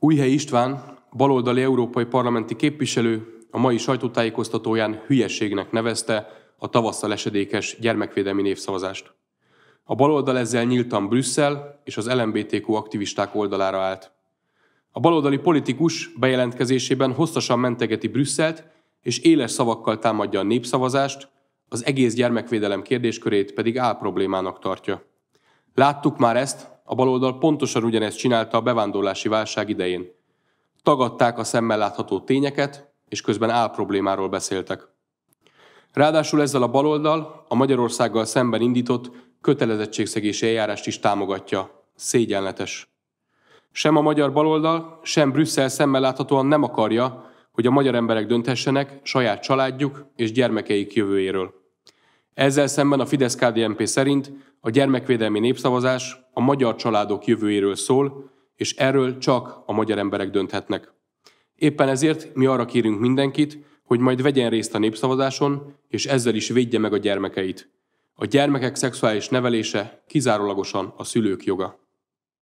Újhely István, baloldali európai parlamenti képviselő a mai sajtótájékoztatóján hülyeségnek nevezte a tavasszal esedékes gyermekvédelmi névszavazást. A baloldal ezzel nyíltan Brüsszel és az LMBTQ aktivisták oldalára állt. A baloldali politikus bejelentkezésében hosszasan mentegeti Brüsszelt, és éles szavakkal támadja a népszavazást, az egész gyermekvédelem kérdéskörét pedig problémának tartja. Láttuk már ezt a baloldal pontosan ugyanezt csinálta a bevándorlási válság idején. Tagadták a szemmel látható tényeket, és közben álproblémáról beszéltek. Ráadásul ezzel a baloldal a Magyarországgal szemben indított kötelezettségszegési eljárást is támogatja. Szégyenletes. Sem a magyar baloldal, sem Brüsszel szemmel láthatóan nem akarja, hogy a magyar emberek dönthessenek saját családjuk és gyermekeik jövőjéről. Ezzel szemben a Fidesz-KDNP szerint a gyermekvédelmi népszavazás a magyar családok jövőjéről szól, és erről csak a magyar emberek dönthetnek. Éppen ezért mi arra kérünk mindenkit, hogy majd vegyen részt a népszavazáson, és ezzel is védje meg a gyermekeit. A gyermekek szexuális nevelése kizárólagosan a szülők joga.